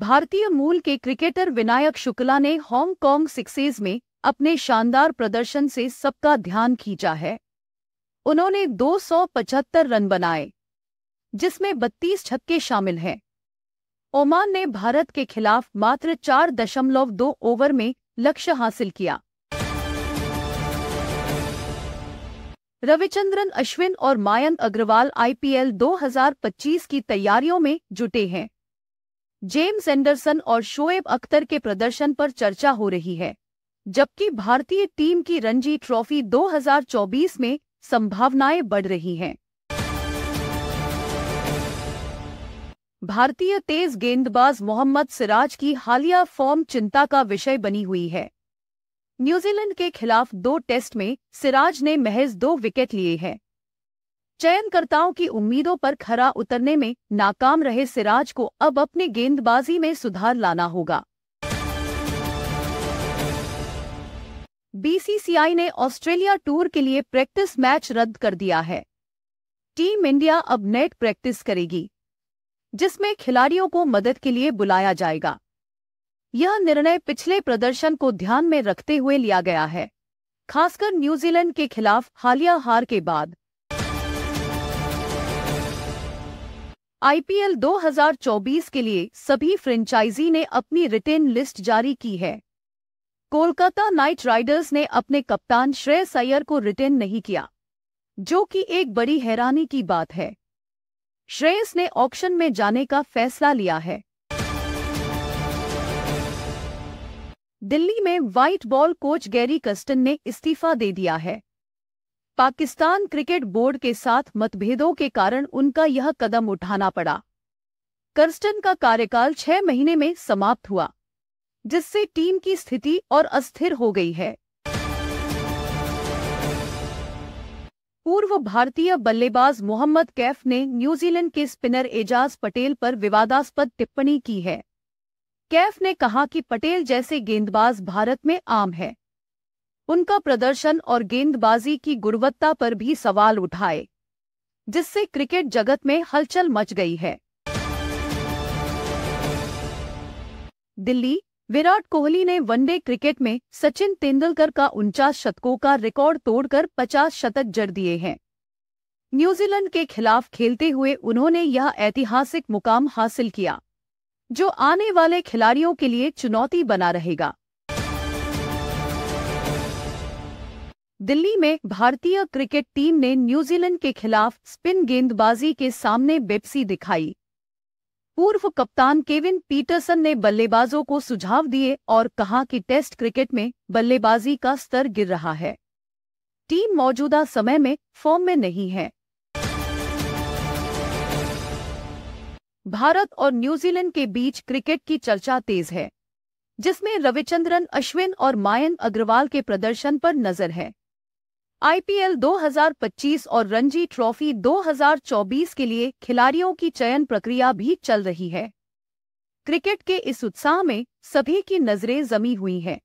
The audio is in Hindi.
भारतीय मूल के क्रिकेटर विनायक शुक्ला ने हांगकांग सिक्सेज में अपने शानदार प्रदर्शन से सबका ध्यान खींचा है उन्होंने 275 रन बनाए जिसमें 32 छक्के शामिल हैं ओमान ने भारत के खिलाफ मात्र 4.2 ओवर में लक्ष्य हासिल किया रविचंद्रन अश्विन और मायंक अग्रवाल आईपीएल 2025 की तैयारियों में जुटे हैं जेम्स एंडरसन और शोएब अख्तर के प्रदर्शन पर चर्चा हो रही है जबकि भारतीय टीम की रणजी ट्रॉफी 2024 में संभावनाएं बढ़ रही हैं भारतीय तेज गेंदबाज मोहम्मद सिराज की हालिया फॉर्म चिंता का विषय बनी हुई है न्यूजीलैंड के खिलाफ दो टेस्ट में सिराज ने महज दो विकेट लिए हैं चयनकर्ताओं की उम्मीदों पर खरा उतरने में नाकाम रहे सिराज को अब अपनी गेंदबाजी में सुधार लाना होगा बीसीसीआई ने ऑस्ट्रेलिया टूर के लिए प्रैक्टिस मैच रद्द कर दिया है टीम इंडिया अब नेट प्रैक्टिस करेगी जिसमें खिलाड़ियों को मदद के लिए बुलाया जाएगा यह निर्णय पिछले प्रदर्शन को ध्यान में रखते हुए लिया गया है खासकर न्यूजीलैंड के खिलाफ हालिया हार के बाद आईपीएल 2024 के लिए सभी फ्रेंचाइजी ने अपनी रिटेन लिस्ट जारी की है कोलकाता नाइट राइडर्स ने अपने कप्तान श्रेय सैयर को रिटेन नहीं किया जो कि एक बड़ी हैरानी की बात है श्रेयस ने ऑक्शन में जाने का फैसला लिया है दिल्ली में white ball coach Gary Kirsten ने इस्तीफा दे दिया है पाकिस्तान क्रिकेट बोर्ड के साथ मतभेदों के कारण उनका यह कदम उठाना पड़ा कर्स्टन का कार्यकाल छह महीने में समाप्त हुआ जिससे टीम की स्थिति और अस्थिर हो गई है पूर्व भारतीय बल्लेबाज मोहम्मद कैफ ने न्यूजीलैंड के स्पिनर एजाज पटेल पर विवादास्पद टिप्पणी की है कैफ ने कहा कि पटेल जैसे गेंदबाज भारत में आम है उनका प्रदर्शन और गेंदबाजी की गुणवत्ता पर भी सवाल उठाए जिससे क्रिकेट जगत में हलचल मच गई है दिल्ली विराट कोहली ने वनडे क्रिकेट में सचिन तेंदुलकर का उनचास शतकों का रिकॉर्ड तोड़कर 50 शतक जड़ दिए हैं न्यूजीलैंड के खिलाफ खेलते हुए उन्होंने यह ऐतिहासिक मुकाम हासिल किया जो आने वाले खिलाड़ियों के लिए चुनौती बना रहेगा दिल्ली में भारतीय क्रिकेट टीम ने न्यूजीलैंड के खिलाफ स्पिन गेंदबाजी के सामने बेपसी दिखाई पूर्व कप्तान केविन पीटरसन ने बल्लेबाजों को सुझाव दिए और कहा कि टेस्ट क्रिकेट में बल्लेबाजी का स्तर गिर रहा है टीम मौजूदा समय में फॉर्म में नहीं है भारत और न्यूजीलैंड के बीच क्रिकेट की चर्चा तेज है जिसमें रविचंद्रन अश्विन और मायन अग्रवाल के प्रदर्शन पर नजर है आईपीएल 2025 और रणजी ट्रॉफी 2024 के लिए खिलाड़ियों की चयन प्रक्रिया भी चल रही है क्रिकेट के इस उत्साह में सभी की नजरें जमी हुई हैं